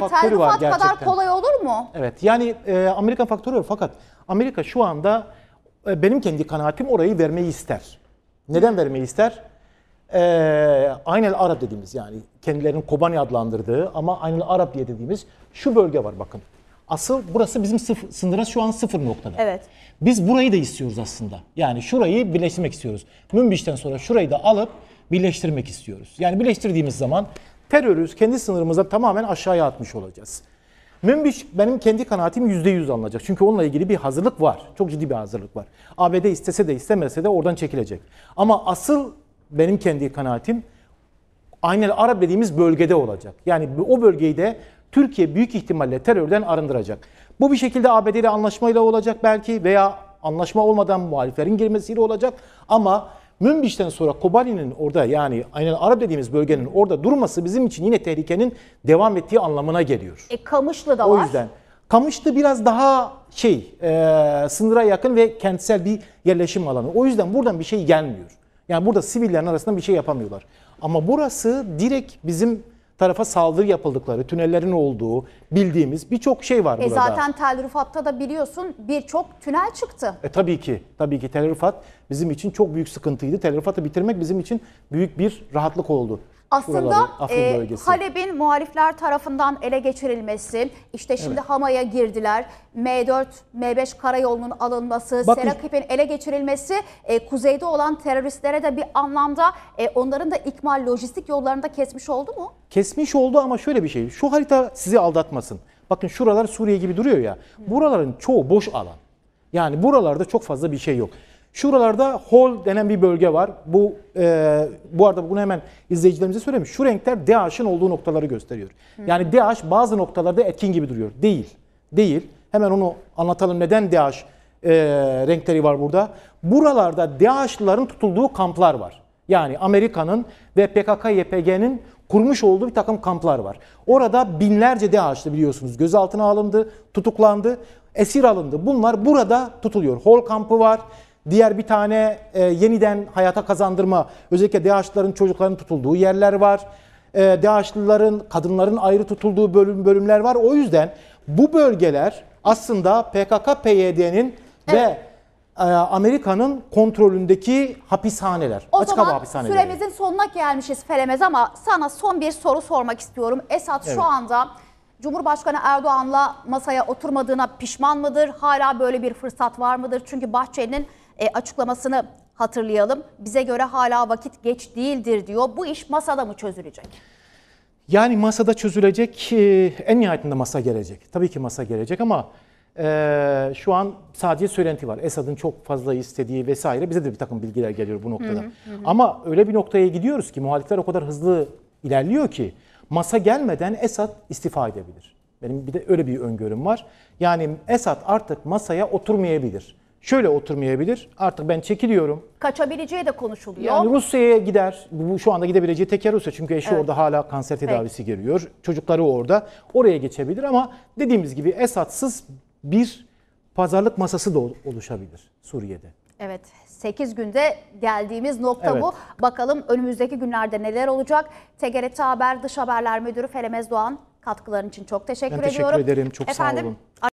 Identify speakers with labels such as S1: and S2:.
S1: hani faktörü var Rifat gerçekten. kadar kolay
S2: olur mu?
S1: Evet yani e, Amerika faktörü var fakat Amerika şu anda e, benim kendi kanaatim orayı vermeyi ister. Neden vermeyi ister? E, Aynel Arap dediğimiz yani kendilerinin Kobani adlandırdığı ama Aynel Arap diye dediğimiz şu bölge var bakın. Asıl burası bizim sıfır, sınıra şu an sıfır noktada. Evet. Biz burayı da istiyoruz aslında. Yani şurayı birleştirmek istiyoruz. Münbiş'ten sonra şurayı da alıp birleştirmek istiyoruz. Yani birleştirdiğimiz zaman Terörüz kendi sınırımıza tamamen aşağıya atmış olacağız. Münbiş benim kendi kanaatim %100 alınacak. Çünkü onunla ilgili bir hazırlık var. Çok ciddi bir hazırlık var. ABD istese de istemese de oradan çekilecek. Ama asıl benim kendi kanaatim aynen Arap dediğimiz bölgede olacak. Yani o bölgeyi de Türkiye büyük ihtimalle terörden arındıracak. Bu bir şekilde ABD ile anlaşmayla olacak belki veya anlaşma olmadan muhaliflerin girmesiyle olacak ama Münbiş'ten sonra Kobani'nin orada yani aynen Arap dediğimiz bölgenin orada durması bizim için yine tehlikenin devam ettiği anlamına geliyor. E, Kamışlı da var. O yüzden Kamışlı biraz daha şey e, sınıra yakın ve kentsel bir yerleşim alanı. O yüzden buradan bir şey gelmiyor. Yani burada sivillerin arasında bir şey yapamıyorlar. Ama burası direkt bizim tarafa saldırı yapıldıkları, tünellerin olduğu bildiğimiz birçok şey var e burada. Zaten
S2: Tel Rufat'ta da biliyorsun birçok tünel çıktı.
S1: E tabii ki. Tabii ki Tel Rufat bizim için çok büyük sıkıntıydı. Tel Rufat'ı bitirmek bizim için büyük bir rahatlık oldu. Aslında e,
S2: Halep'in muhalifler tarafından ele geçirilmesi, işte şimdi evet. Hama'ya girdiler, M4, M5 karayolunun alınması, Serakip'in ele geçirilmesi, e, kuzeyde olan teröristlere de bir anlamda e, onların da ikmal lojistik yollarını da kesmiş oldu mu?
S1: Kesmiş oldu ama şöyle bir şey, şu harita sizi aldatmasın. Bakın şuralar Suriye gibi duruyor ya, buraların çoğu boş alan. Yani buralarda çok fazla bir şey yok. Şuralarda hol denen bir bölge var. Bu e, bu arada bunu hemen izleyicilerimize söyleyeyim. Şu renkler DH'ın olduğu noktaları gösteriyor. Yani DH bazı noktalarda etkin gibi duruyor. Değil. Değil. Hemen onu anlatalım neden DH e, renkleri var burada. Buralarda DH'lıların tutulduğu kamplar var. Yani Amerika'nın ve PKK-YPG'nin kurmuş olduğu bir takım kamplar var. Orada binlerce DH'lı biliyorsunuz gözaltına alındı, tutuklandı, esir alındı. Bunlar burada tutuluyor. Hol kampı var, Diğer bir tane e, yeniden hayata kazandırma, özellikle DH'lıların çocukların tutulduğu yerler var. E, DH'lıların, kadınların ayrı tutulduğu bölüm bölümler var. O yüzden bu bölgeler aslında PKK-PYD'nin evet. ve Amerika'nın kontrolündeki hapishaneler. O açık zaman hava süremizin
S2: sonuna gelmişiz Felemez ama sana son bir soru sormak istiyorum. Esat evet. şu anda Cumhurbaşkanı Erdoğan'la masaya oturmadığına pişman mıdır? Hala böyle bir fırsat var mıdır? Çünkü Bahçeli'nin e, açıklamasını hatırlayalım. Bize göre hala vakit geç değildir diyor. Bu iş masada mı çözülecek?
S1: Yani masada çözülecek, e, en nihayetinde masa gelecek. Tabii ki masa gelecek ama e, şu an sadece söylenti var. Esad'ın çok fazla istediği vesaire bize de bir takım bilgiler geliyor bu noktada. Hı hı Ama öyle bir noktaya gidiyoruz ki muhalifler o kadar hızlı ilerliyor ki masa gelmeden Esad istifa edebilir. Benim bir de öyle bir öngörüm var. Yani Esad artık masaya oturmayabilir. Şöyle oturmayabilir. Artık ben çekiliyorum.
S2: Kaçabileceği de konuşuluyor. Yani
S1: Rusya'ya gider. Bu şu anda gidebileceği tek yer Rusya. Çünkü eşi evet. orada hala kanser tedavisi Peki. görüyor. Çocukları orada. Oraya geçebilir ama dediğimiz gibi Esad'sız bir pazarlık masası da oluşabilir Suriye'de.
S2: Evet 8 günde geldiğimiz nokta evet. bu. Bakalım önümüzdeki günlerde neler olacak? TGRT Haber Dış Haberler Müdürü Felemez Doğan katkıların için çok teşekkür ben ediyorum. Teşekkür ederim çok Efendim, sağ olun.